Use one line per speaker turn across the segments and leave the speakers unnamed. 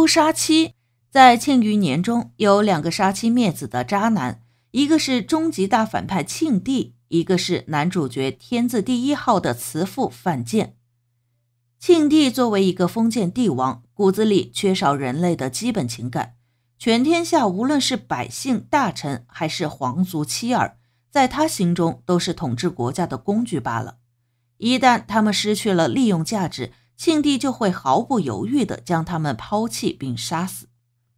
诛杀妻，在庆余年中有两个杀妻灭子的渣男，一个是终极大反派庆帝，一个是男主角天字第一号的慈父范建。庆帝作为一个封建帝王，骨子里缺少人类的基本情感，全天下无论是百姓、大臣还是皇族妻儿，在他心中都是统治国家的工具罢了。一旦他们失去了利用价值，庆帝就会毫不犹豫地将他们抛弃并杀死。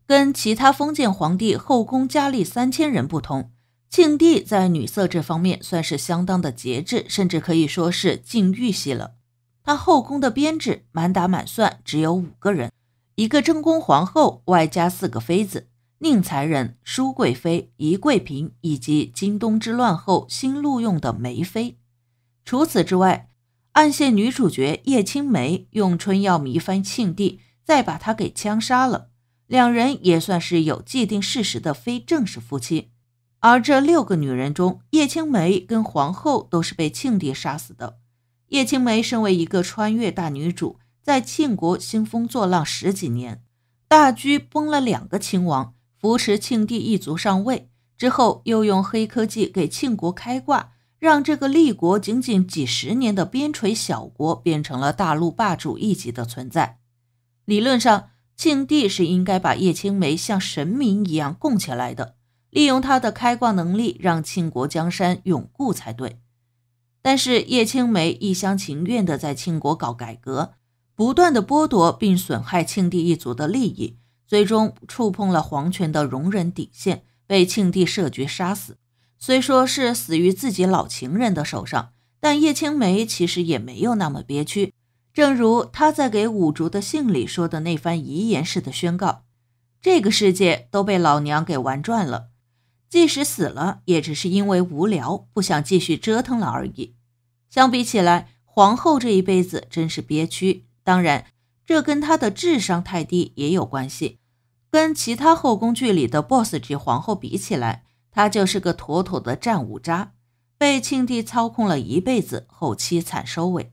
跟其他封建皇帝后宫佳丽三千人不同，庆帝在女色这方面算是相当的节制，甚至可以说是禁欲系了。他后宫的编制满打满算只有五个人：一个正宫皇后，外加四个妃子——宁才人、淑贵妃、宜贵嫔以及京东之乱后新录用的梅妃。除此之外。暗线女主角叶青梅用春药迷翻庆帝，再把他给枪杀了，两人也算是有既定事实的非正式夫妻。而这六个女人中，叶青梅跟皇后都是被庆帝杀死的。叶青梅身为一个穿越大女主，在庆国兴风作浪十几年，大狙崩了两个亲王，扶持庆帝一族上位，之后又用黑科技给庆国开挂。让这个立国仅仅几十年的边陲小国变成了大陆霸主一级的存在。理论上，庆帝是应该把叶青梅像神明一样供起来的，利用她的开挂能力让庆国江山永固才对。但是叶青梅一厢情愿地在庆国搞改革，不断地剥夺并损害庆帝一族的利益，最终触碰了皇权的容忍底线，被庆帝设局杀死。虽说是死于自己老情人的手上，但叶青眉其实也没有那么憋屈。正如她在给五竹的信里说的那番遗言似的宣告：“这个世界都被老娘给玩转了，即使死了，也只是因为无聊，不想继续折腾了而已。”相比起来，皇后这一辈子真是憋屈。当然，这跟她的智商太低也有关系。跟其他后宫剧里的 boss 级皇后比起来，他就是个妥妥的战五渣，被庆帝操控了一辈子后，凄惨收尾。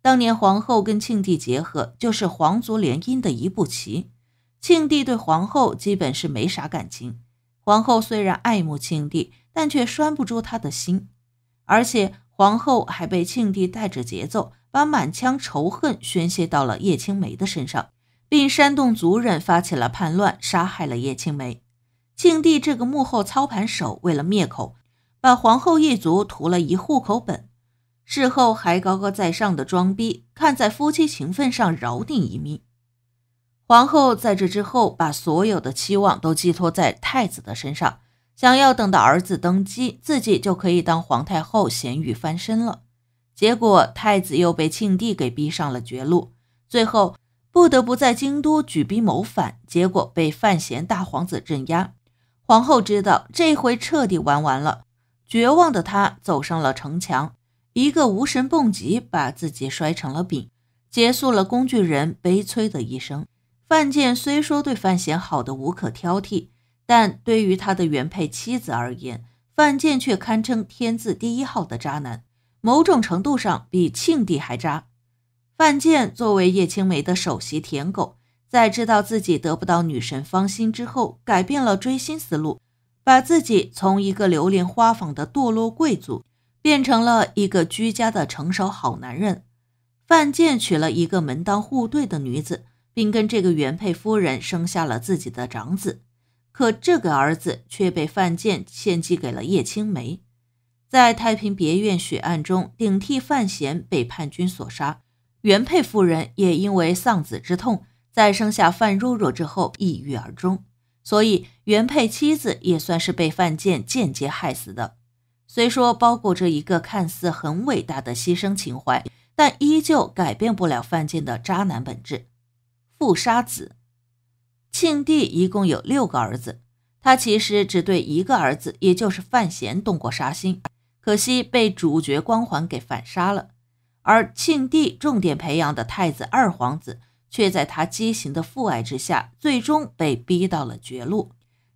当年皇后跟庆帝结合，就是皇族联姻的一步棋。庆帝对皇后基本是没啥感情，皇后虽然爱慕庆帝，但却拴不住他的心。而且皇后还被庆帝带着节奏，把满腔仇恨宣泄到了叶青梅的身上，并煽动族人发起了叛乱，杀害了叶青梅。庆帝这个幕后操盘手为了灭口，把皇后一族屠了一户口本，事后还高高在上的装逼，看在夫妻情分上饶定一命。皇后在这之后把所有的期望都寄托在太子的身上，想要等到儿子登基，自己就可以当皇太后咸鱼翻身了。结果太子又被庆帝给逼上了绝路，最后不得不在京都举兵谋反，结果被范闲大皇子镇压。皇后知道这回彻底玩完了，绝望的她走上了城墙，一个无神蹦极把自己摔成了饼，结束了工具人悲催的一生。范建虽说对范闲好的无可挑剔，但对于他的原配妻子而言，范建却堪称天字第一号的渣男，某种程度上比庆帝还渣。范建作为叶轻眉的首席舔狗。在知道自己得不到女神芳心之后，改变了追星思路，把自己从一个流连花坊的堕落贵族，变成了一个居家的成熟好男人。范建娶了一个门当户对的女子，并跟这个原配夫人生下了自己的长子。可这个儿子却被范建献祭给了叶青梅，在太平别院血案中顶替范闲被叛军所杀，原配夫人也因为丧子之痛。在生下范若若之后抑郁而终，所以原配妻子也算是被范建间接害死的。虽说包裹着一个看似很伟大的牺牲情怀，但依旧改变不了范建的渣男本质。父杀子，庆帝一共有六个儿子，他其实只对一个儿子，也就是范闲动过杀心，可惜被主角光环给反杀了。而庆帝重点培养的太子二皇子。却在他畸形的父爱之下，最终被逼到了绝路。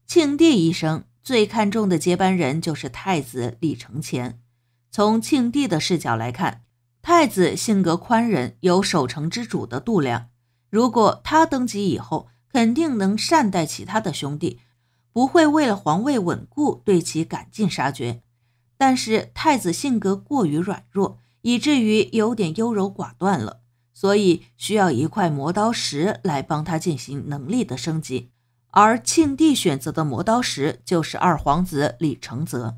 庆帝一生最看重的接班人就是太子李承乾。从庆帝的视角来看，太子性格宽仁，有守城之主的度量。如果他登基以后，肯定能善待其他的兄弟，不会为了皇位稳固对其赶尽杀绝。但是太子性格过于软弱，以至于有点优柔寡断了。所以需要一块磨刀石来帮他进行能力的升级，而庆帝选择的磨刀石就是二皇子李承泽。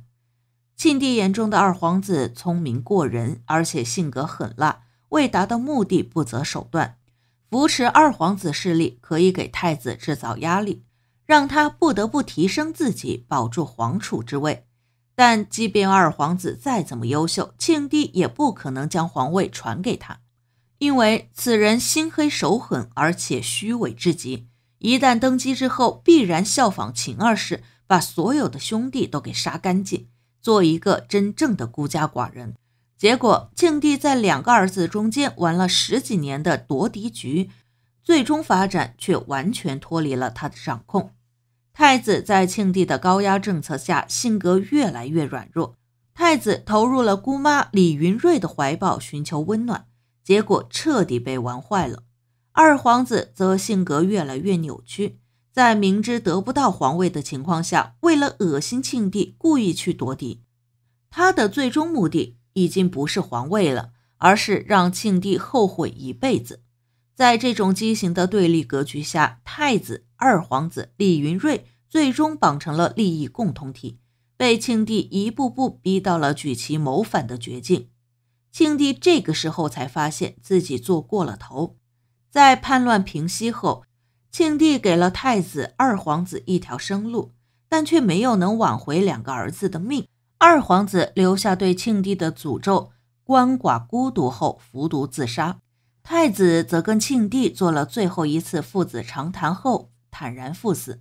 庆帝眼中的二皇子聪明过人，而且性格狠辣，为达到目的不择手段。扶持二皇子势力可以给太子制造压力，让他不得不提升自己，保住皇储之位。但即便二皇子再怎么优秀，庆帝也不可能将皇位传给他。因为此人心黑手狠，而且虚伪至极。一旦登基之后，必然效仿秦二世，把所有的兄弟都给杀干净，做一个真正的孤家寡人。结果，庆帝在两个儿子中间玩了十几年的夺嫡局，最终发展却完全脱离了他的掌控。太子在庆帝的高压政策下，性格越来越软弱。太子投入了姑妈李云睿的怀抱，寻求温暖。结果彻底被玩坏了。二皇子则性格越来越扭曲，在明知得不到皇位的情况下，为了恶心庆帝，故意去夺嫡。他的最终目的已经不是皇位了，而是让庆帝后悔一辈子。在这种畸形的对立格局下，太子、二皇子李云睿最终绑成了利益共同体，被庆帝一步步逼到了举旗谋反的绝境。庆帝这个时候才发现自己做过了头，在叛乱平息后，庆帝给了太子、二皇子一条生路，但却没有能挽回两个儿子的命。二皇子留下对庆帝的诅咒，鳏寡孤独后服毒自杀；太子则跟庆帝做了最后一次父子长谈后，坦然赴死。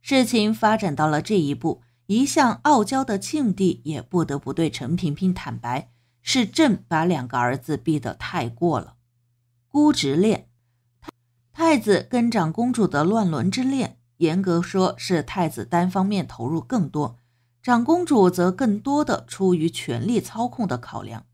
事情发展到了这一步，一向傲娇的庆帝也不得不对陈萍萍坦白。是朕把两个儿子逼得太过了。孤侄恋，太子跟长公主的乱伦之恋，严格说是太子单方面投入更多，长公主则更多的出于权力操控的考量。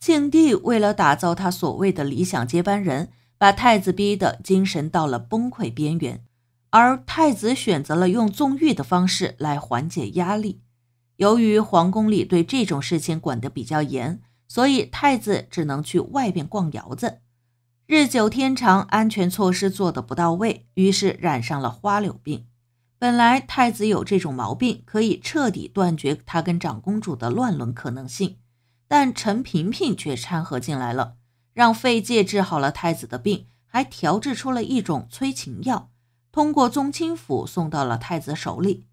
庆帝为了打造他所谓的理想接班人，把太子逼得精神到了崩溃边缘，而太子选择了用纵欲的方式来缓解压力。由于皇宫里对这种事情管得比较严，所以太子只能去外边逛窑子。日久天长，安全措施做得不到位，于是染上了花柳病。本来太子有这种毛病，可以彻底断绝他跟长公主的乱伦可能性，但陈萍萍却掺和进来了，让费介治好了太子的病，还调制出了一种催情药，通过宗亲府送到了太子手里。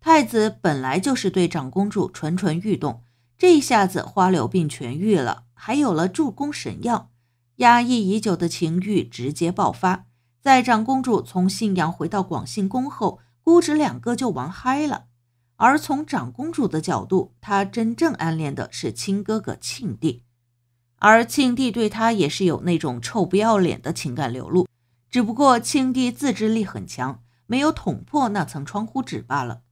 太子本来就是对长公主蠢蠢欲动，这一下子花柳病痊愈了，还有了助攻神药，压抑已久的情欲直接爆发。在长公主从信阳回到广信宫后，姑侄两个就玩嗨了。而从长公主的角度，她真正暗恋的是亲哥哥庆帝，而庆帝对她也是有那种臭不要脸的情感流露，只不过庆帝自制力很强，没有捅破那层窗户纸罢了。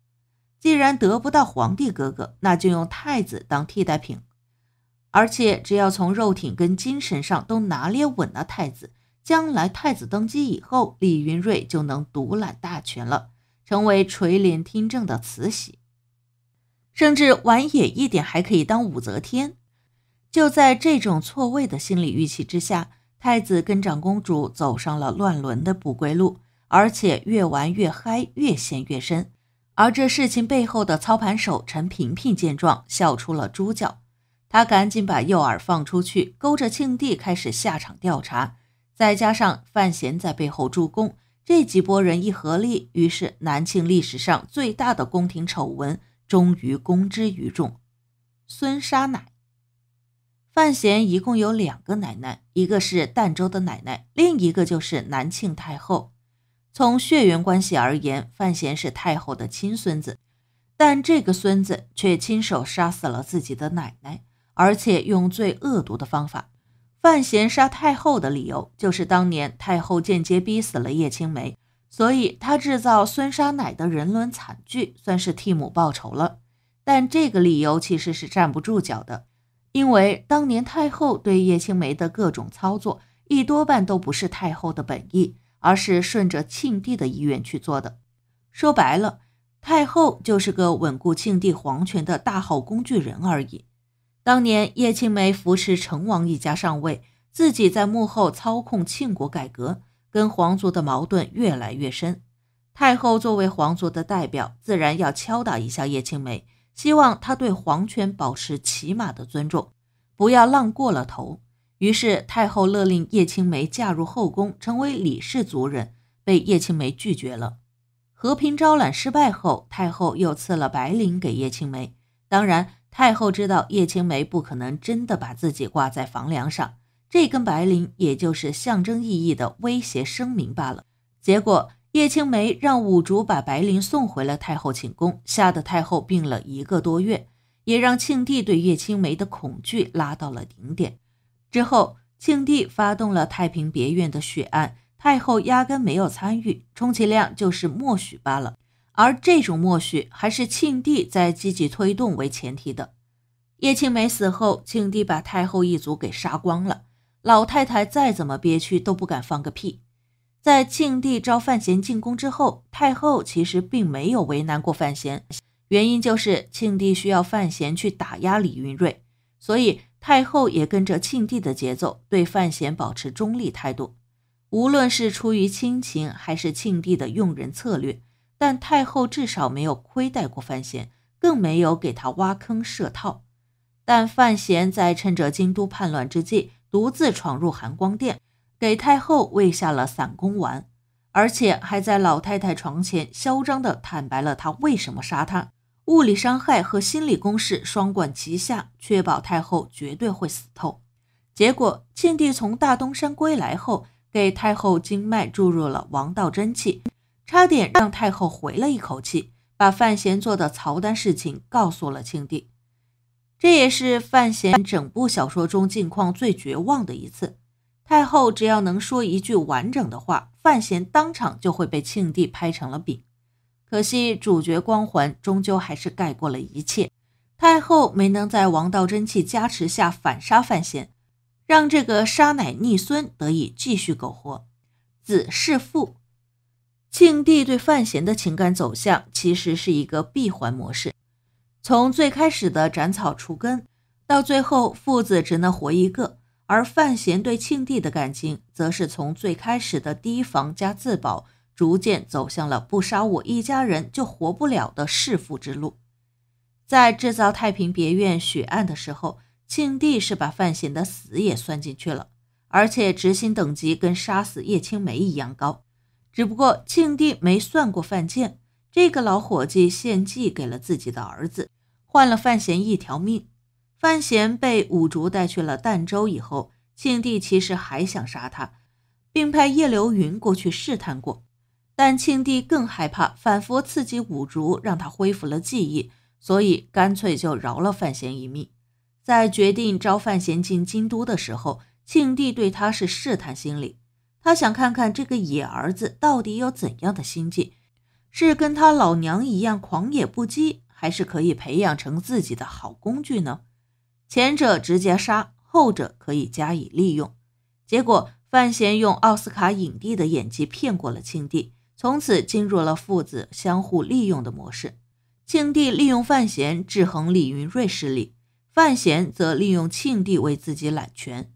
既然得不到皇帝哥哥，那就用太子当替代品。而且只要从肉体跟精神上都拿捏稳了太子，将来太子登基以后，李云瑞就能独揽大权了，成为垂帘听政的慈禧。甚至玩野一点，还可以当武则天。就在这种错位的心理预期之下，太子跟长公主走上了乱伦的不归路，而且越玩越嗨，越陷越深。而这事情背后的操盘手陈萍萍见状，笑出了猪叫。他赶紧把诱饵放出去，勾着庆帝开始下场调查。再加上范闲在背后助攻，这几拨人一合力，于是南庆历史上最大的宫廷丑闻终于公之于众。孙杀奶，范闲一共有两个奶奶，一个是儋州的奶奶，另一个就是南庆太后。从血缘关系而言，范闲是太后的亲孙子，但这个孙子却亲手杀死了自己的奶奶，而且用最恶毒的方法。范闲杀太后的理由就是当年太后间接逼死了叶青梅，所以他制造孙杀奶的人伦惨剧，算是替母报仇了。但这个理由其实是站不住脚的，因为当年太后对叶青梅的各种操作，一多半都不是太后的本意。而是顺着庆帝的意愿去做的。说白了，太后就是个稳固庆帝皇权的大好工具人而已。当年叶青梅扶持成王一家上位，自己在幕后操控庆国改革，跟皇族的矛盾越来越深。太后作为皇族的代表，自然要敲打一下叶青梅，希望他对皇权保持起码的尊重，不要浪过了头。于是太后勒令叶青梅嫁入后宫，成为李氏族人，被叶青梅拒绝了。和平招揽失败后，太后又赐了白绫给叶青梅。当然，太后知道叶青梅不可能真的把自己挂在房梁上，这根白绫也就是象征意义的威胁声明罢了。结果，叶青梅让五竹把白绫送回了太后寝宫，吓得太后病了一个多月，也让庆帝对叶青梅的恐惧拉到了顶点。之后，庆帝发动了太平别院的血案，太后压根没有参与，充其量就是默许罢了。而这种默许，还是庆帝在积极推动为前提的。叶青梅死后，庆帝把太后一族给杀光了，老太太再怎么憋屈都不敢放个屁。在庆帝招范闲进宫之后，太后其实并没有为难过范闲，原因就是庆帝需要范闲去打压李云瑞，所以。太后也跟着庆帝的节奏，对范闲保持中立态度。无论是出于亲情，还是庆帝的用人策略，但太后至少没有亏待过范闲，更没有给他挖坑设套。但范闲在趁着京都叛乱之际，独自闯入含光殿，给太后喂下了散宫丸，而且还在老太太床前嚣张地坦白了他为什么杀她。物理伤害和心理攻势双管齐下，确保太后绝对会死透。结果，庆帝从大东山归来后，给太后经脉注入了王道真气，差点让太后回了一口气。把范闲做的曹丹事情告诉了庆帝，这也是范闲整部小说中境况最绝望的一次。太后只要能说一句完整的话，范闲当场就会被庆帝拍成了饼。可惜主角光环终究还是盖过了一切，太后没能在王道真气加持下反杀范闲，让这个杀奶逆孙得以继续苟活。子弑父，庆帝对范闲的情感走向其实是一个闭环模式，从最开始的斩草除根，到最后父子只能活一个，而范闲对庆帝的感情则是从最开始的提防加自保。逐渐走向了不杀我一家人就活不了的弑父之路。在制造太平别院血案的时候，庆帝是把范闲的死也算进去了，而且执行等级跟杀死叶轻眉一样高。只不过庆帝没算过范建，这个老伙计献祭给了自己的儿子，换了范闲一条命。范闲被五竹带去了儋州以后，庆帝其实还想杀他，并派叶流云过去试探过。但庆帝更害怕反复刺激五竹，让他恢复了记忆，所以干脆就饶了范闲一命。在决定招范闲进京都的时候，庆帝对他是试探心理，他想看看这个野儿子到底有怎样的心计，是跟他老娘一样狂野不羁，还是可以培养成自己的好工具呢？前者直接杀，后者可以加以利用。结果范闲用奥斯卡影帝的演技骗过了庆帝。从此进入了父子相互利用的模式。庆帝利用范闲制衡李云瑞势力，范闲则利用庆帝为自己揽权。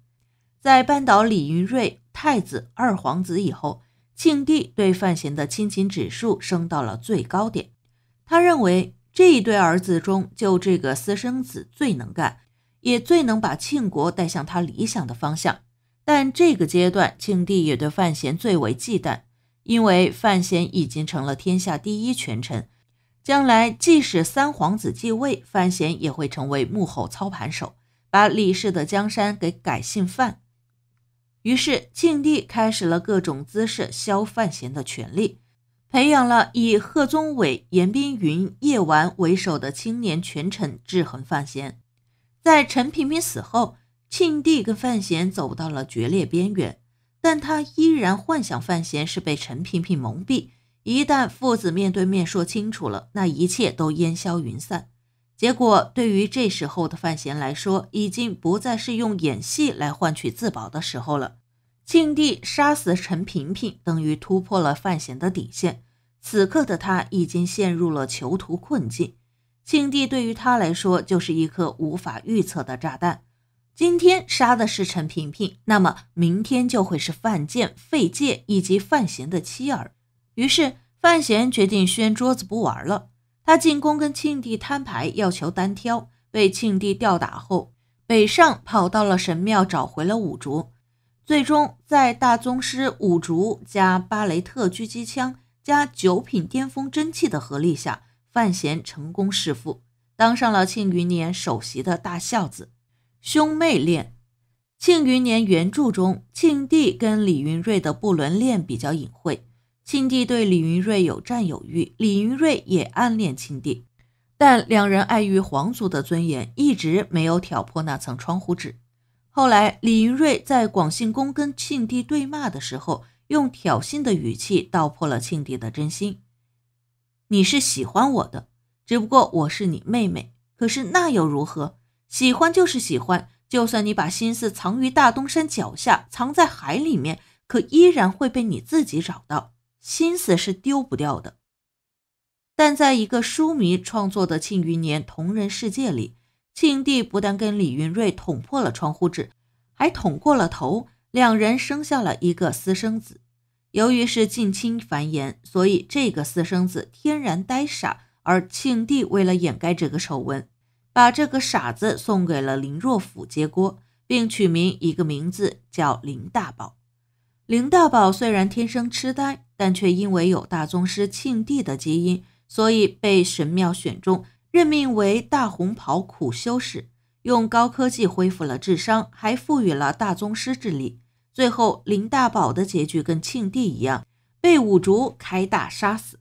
在扳倒李云瑞、太子、二皇子以后，庆帝对范闲的亲情指数升到了最高点。他认为这一对儿子中，就这个私生子最能干，也最能把庆国带向他理想的方向。但这个阶段，庆帝也对范闲最为忌惮。因为范闲已经成了天下第一权臣，将来即使三皇子继位，范闲也会成为幕后操盘手，把李氏的江山给改姓范。于是，庆帝开始了各种姿势削范闲的权力，培养了以贺宗纬、严冰云、叶丸为首的青年权臣制衡范闲。在陈萍萍死后，庆帝跟范闲走到了决裂边缘。但他依然幻想范闲是被陈萍萍蒙蔽，一旦父子面对面说清楚了，那一切都烟消云散。结果对于这时候的范闲来说，已经不再是用演戏来换取自保的时候了。庆帝杀死陈萍萍，等于突破了范闲的底线。此刻的他已经陷入了囚徒困境，庆帝对于他来说就是一颗无法预测的炸弹。今天杀的是陈萍萍，那么明天就会是范建、费介以及范闲的妻儿。于是范闲决定掀桌子不玩了。他进宫跟庆帝摊牌，要求单挑，被庆帝吊打后，北上跑到了神庙找回了五竹。最终在大宗师五竹加巴雷特狙击枪加九品巅峰真气的合力下，范闲成功弑父，当上了庆余年首席的大孝子。兄妹恋，《庆余年》原著中，庆帝跟李云睿的不伦恋比较隐晦。庆帝对李云睿有占有欲，李云睿也暗恋庆帝，但两人碍于皇族的尊严，一直没有挑破那层窗户纸。后来，李云睿在广信宫跟庆帝对骂的时候，用挑衅的语气道破了庆帝的真心：“你是喜欢我的，只不过我是你妹妹。可是那又如何？”喜欢就是喜欢，就算你把心思藏于大东山脚下，藏在海里面，可依然会被你自己找到。心思是丢不掉的。但在一个书迷创作的《庆余年》同人世界里，庆帝不但跟李云睿捅破了窗户纸，还捅过了头，两人生下了一个私生子。由于是近亲繁衍，所以这个私生子天然呆傻。而庆帝为了掩盖这个丑闻。把这个傻子送给了林若甫接锅，并取名一个名字叫林大宝。林大宝虽然天生痴呆，但却因为有大宗师庆帝的基因，所以被神庙选中，任命为大红袍苦修士，用高科技恢复了智商，还赋予了大宗师之力。最后，林大宝的结局跟庆帝一样，被五竹开大杀死。